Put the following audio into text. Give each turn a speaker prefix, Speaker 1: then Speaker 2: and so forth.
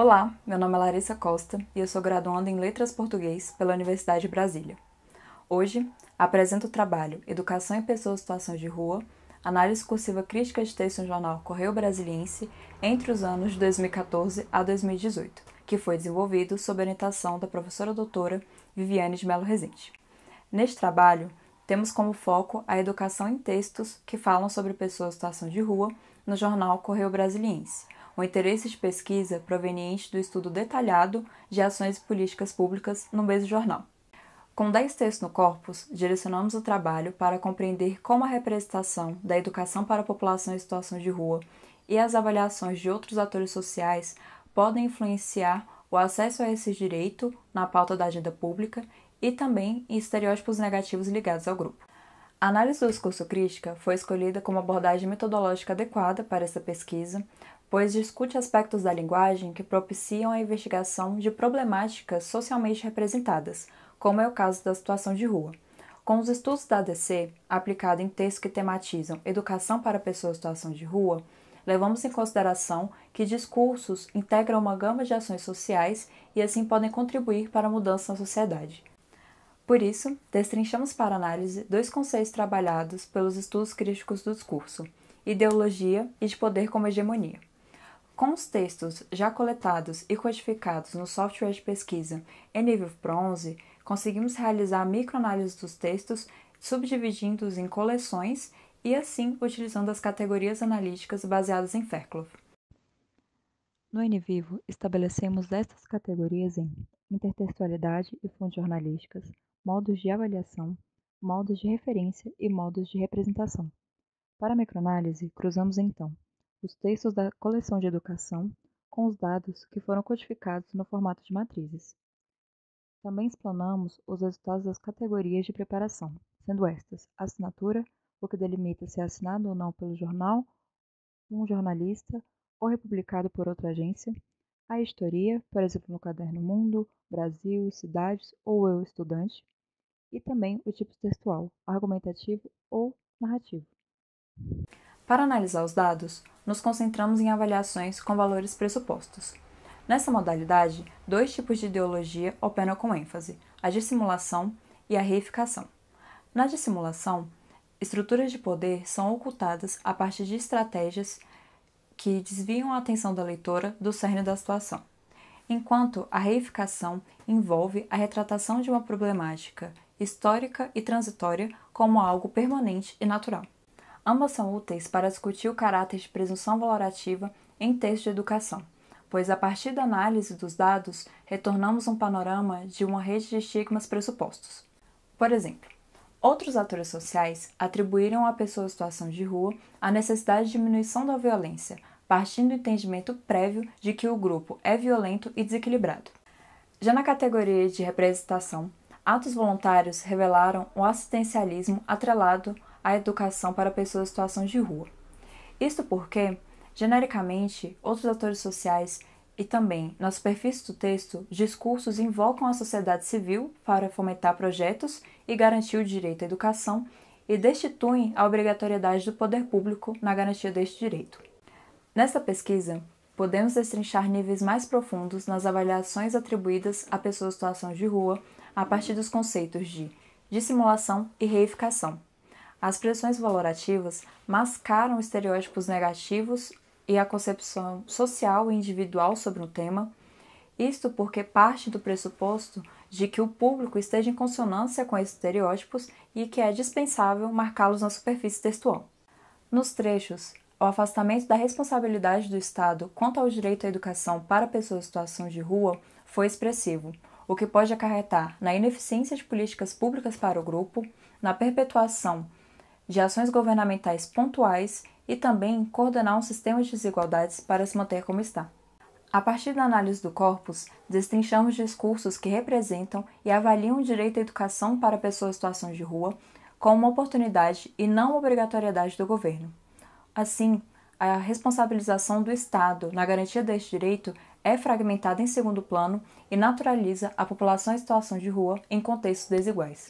Speaker 1: Olá, meu nome é Larissa Costa e eu sou graduanda em Letras Português pela Universidade de Brasília. Hoje, apresento o trabalho Educação em Pessoas em Situação de Rua, análise cursiva crítica de texto no jornal Correio Brasiliense entre os anos de 2014 a 2018, que foi desenvolvido sob orientação da professora doutora Viviane de Melo Rezende. Neste trabalho, temos como foco a educação em textos que falam sobre pessoas em situação de rua no jornal Correio Brasiliense, um interesse de pesquisa proveniente do estudo detalhado de ações e políticas públicas no mesmo jornal. Com 10 textos no corpus, direcionamos o trabalho para compreender como a representação da educação para a população em situação de rua e as avaliações de outros atores sociais podem influenciar o acesso a esse direito na pauta da agenda pública e também em estereótipos negativos ligados ao grupo. A análise do discurso crítica foi escolhida como abordagem metodológica adequada para essa pesquisa, pois discute aspectos da linguagem que propiciam a investigação de problemáticas socialmente representadas, como é o caso da situação de rua. Com os estudos da ADC, aplicado em textos que tematizam educação para pessoas em situação de rua, levamos em consideração que discursos integram uma gama de ações sociais e assim podem contribuir para a mudança na sociedade. Por isso, destrinchamos para análise dois conceitos trabalhados pelos estudos críticos do discurso: ideologia e de poder como hegemonia. Com os textos já coletados e codificados no software de pesquisa em nível bronze, conseguimos realizar a microanálise dos textos, subdividindo-os em coleções e assim utilizando as categorias analíticas baseadas em Fairclough. No Inivivo, estabelecemos estas categorias em intertextualidade e fontes jornalísticas, modos de avaliação, modos de referência e modos de representação. Para a microanálise, cruzamos então os textos da coleção de educação com os dados que foram codificados no formato de matrizes. Também explanamos os resultados das categorias de preparação, sendo estas assinatura, o que delimita se é assinado ou não pelo jornal, um jornalista ou republicado por outra agência, a historia, por exemplo, no caderno Mundo, Brasil, Cidades ou Eu Estudante, e também o tipo textual, argumentativo ou narrativo. Para analisar os dados, nos concentramos em avaliações com valores pressupostos. Nessa modalidade, dois tipos de ideologia operam com ênfase: a dissimulação e a reificação. Na dissimulação, estruturas de poder são ocultadas a partir de estratégias que desviam a atenção da leitora do cerne da situação, enquanto a reificação envolve a retratação de uma problemática histórica e transitória como algo permanente e natural. Ambas são úteis para discutir o caráter de presunção valorativa em texto de educação, pois a partir da análise dos dados retornamos um panorama de uma rede de estigmas pressupostos. Por exemplo, outros atores sociais atribuíram à pessoa em situação de rua a necessidade de diminuição da violência, partindo do entendimento prévio de que o grupo é violento e desequilibrado. Já na categoria de representação, atos voluntários revelaram o assistencialismo atrelado a educação para pessoas em situação de rua. Isto porque, genericamente, outros atores sociais e também, na superfície do texto, discursos invocam a sociedade civil para fomentar projetos e garantir o direito à educação e destituem a obrigatoriedade do poder público na garantia deste direito. Nesta pesquisa, podemos destrinchar níveis mais profundos nas avaliações atribuídas a pessoas em situação de rua a partir dos conceitos de dissimulação e reificação. As pressões valorativas mascaram estereótipos negativos e a concepção social e individual sobre um tema, isto porque parte do pressuposto de que o público esteja em consonância com esses estereótipos e que é dispensável marcá-los na superfície textual. Nos trechos, o afastamento da responsabilidade do Estado quanto ao direito à educação para pessoas em situação de rua foi expressivo, o que pode acarretar na ineficiência de políticas públicas para o grupo, na perpetuação de ações governamentais pontuais e também coordenar um sistema de desigualdades para se manter como está. A partir da análise do corpus, destrinchamos discursos que representam e avaliam o direito à educação para pessoas em situação de rua como uma oportunidade e não uma obrigatoriedade do governo. Assim, a responsabilização do Estado na garantia deste direito é fragmentada em segundo plano e naturaliza a população em situação de rua em contextos desiguais.